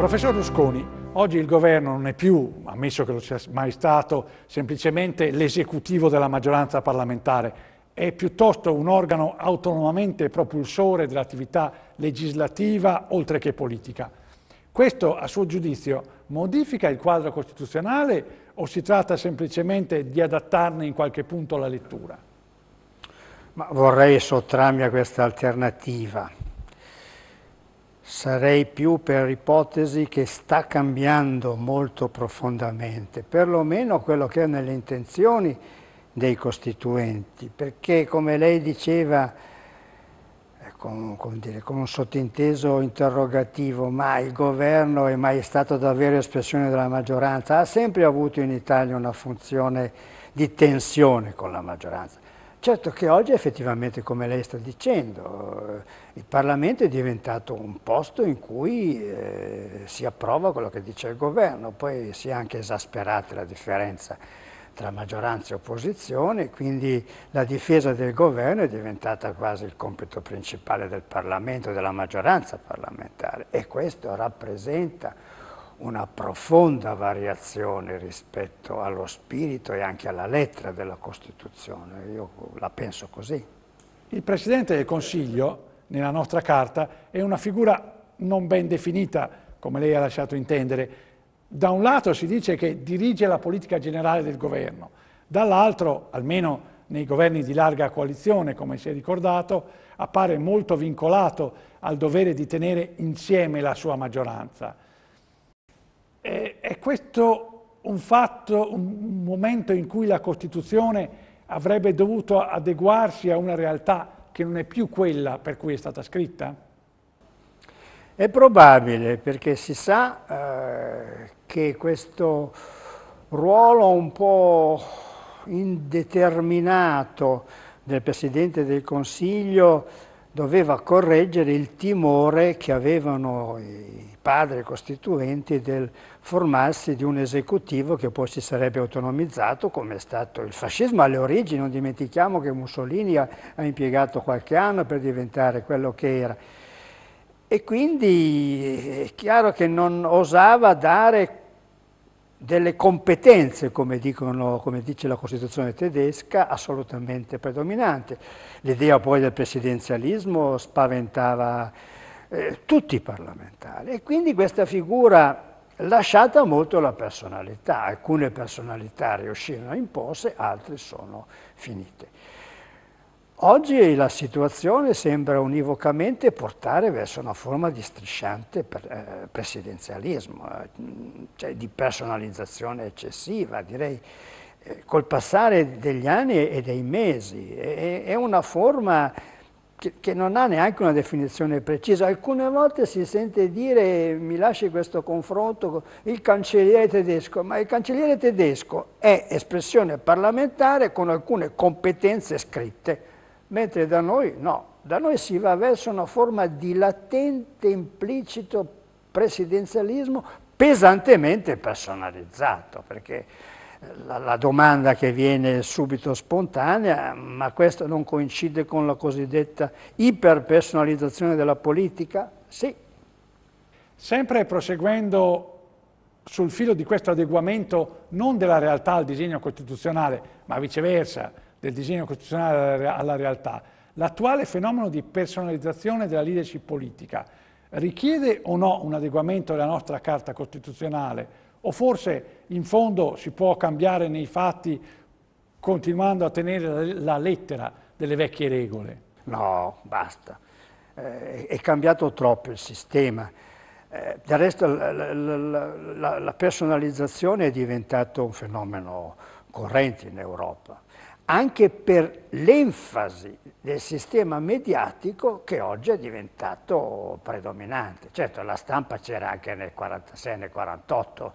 Professor Rusconi, oggi il governo non è più, ammesso che lo sia mai stato, semplicemente l'esecutivo della maggioranza parlamentare, è piuttosto un organo autonomamente propulsore dell'attività legislativa oltre che politica. Questo, a suo giudizio, modifica il quadro costituzionale o si tratta semplicemente di adattarne in qualche punto la lettura? Ma vorrei sottrarmi a questa alternativa sarei più per ipotesi che sta cambiando molto profondamente, perlomeno quello che è nelle intenzioni dei costituenti, perché come lei diceva, eh, con, con, dire, con un sottinteso interrogativo, ma il governo è mai stato davvero espressione della maggioranza, ha sempre avuto in Italia una funzione di tensione con la maggioranza. Certo che oggi effettivamente, come lei sta dicendo, eh, il Parlamento è diventato un posto in cui eh, si approva quello che dice il governo, poi si è anche esasperata la differenza tra maggioranza e opposizione, quindi la difesa del governo è diventata quasi il compito principale del Parlamento, della maggioranza parlamentare e questo rappresenta una profonda variazione rispetto allo spirito e anche alla lettera della Costituzione, io la penso così. Il Presidente del Consiglio, nella nostra carta, è una figura non ben definita, come lei ha lasciato intendere. Da un lato si dice che dirige la politica generale del governo, dall'altro, almeno nei governi di larga coalizione, come si è ricordato, appare molto vincolato al dovere di tenere insieme la sua maggioranza è questo un fatto, un momento in cui la Costituzione avrebbe dovuto adeguarsi a una realtà che non è più quella per cui è stata scritta? È probabile perché si sa eh, che questo ruolo un po' indeterminato del Presidente del Consiglio doveva correggere il timore che avevano i padre costituenti del formarsi di un esecutivo che poi si sarebbe autonomizzato come è stato il fascismo alle origini, non dimentichiamo che Mussolini ha, ha impiegato qualche anno per diventare quello che era. E quindi è chiaro che non osava dare delle competenze, come, dicono, come, dice la Costituzione tedesca, assolutamente predominante. L'idea poi del presidenzialismo spaventava eh, tutti i parlamentari. E quindi questa figura lasciata molto la personalità, alcune personalità riuscirono a imporsi, altre sono finite. Oggi la situazione sembra univocamente portare verso una forma di strisciante eh, presidenzialismo, eh, cioè di personalizzazione eccessiva, direi col passare degli anni e dei mesi. È una forma che, che, non ha neanche una definizione precisa. Alcune volte si sente dire, mi lasci questo confronto, il cancelliere tedesco, ma il cancelliere tedesco è espressione parlamentare con alcune competenze scritte, mentre da noi no, da noi si va verso una forma di latente implicito presidenzialismo pesantemente personalizzato, perché la, la, domanda che viene subito spontanea, ma questo non coincide con la cosiddetta iperpersonalizzazione della politica? Sì. Sempre proseguendo sul filo di questo adeguamento non della realtà al disegno costituzionale, ma viceversa, del disegno costituzionale alla realtà, l'attuale fenomeno di personalizzazione della leadership politica richiede o no un adeguamento della nostra Carta Costituzionale o forse in fondo si può cambiare nei fatti continuando a tenere la lettera delle vecchie regole? No, basta. Eh, è cambiato troppo il sistema. Eh, del resto la, la, la, la personalizzazione è diventato un fenomeno corrente in Europa anche per l'enfasi del sistema mediatico che oggi è diventato predominante. Certo, la stampa c'era anche nel 46, nel 48,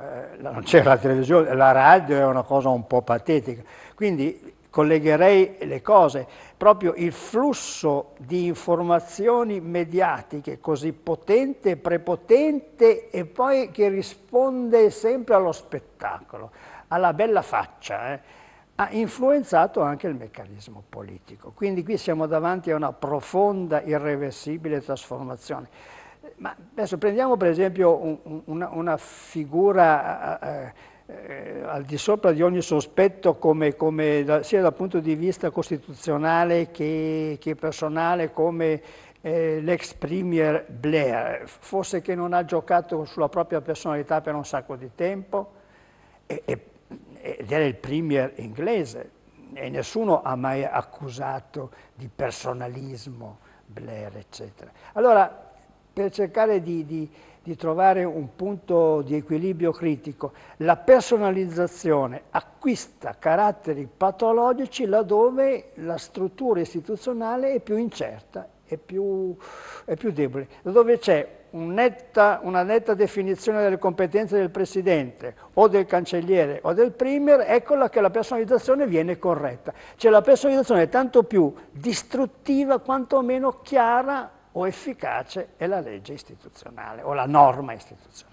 eh, non c'era la televisione, la radio è una cosa un po' patetica. Quindi collegherei le cose, proprio il flusso di informazioni mediatiche così potente, prepotente e poi che risponde sempre allo spettacolo, alla bella faccia. Eh ha influenzato anche il meccanismo politico. Quindi qui siamo davanti a una profonda, irreversibile trasformazione. Ma adesso prendiamo per esempio un, una, una, figura eh, eh, al di sopra di ogni sospetto come, come da, sia dal punto di vista costituzionale che, che personale come eh, l'ex premier Blair, forse che non ha giocato sulla propria personalità per un sacco di tempo e, e ed era il premier inglese e nessuno ha mai accusato di personalismo Blair, eccetera. Allora, per cercare di, di, di trovare un punto di equilibrio critico, la personalizzazione acquista caratteri patologici laddove la struttura istituzionale è più incerta è più, è più debole, dove c'è un una netta definizione delle competenze del presidente o del cancelliere o del premier, eccola che la personalizzazione viene corretta. Cioè la personalizzazione è tanto più distruttiva quanto meno chiara o efficace è la legge istituzionale o la norma istituzionale.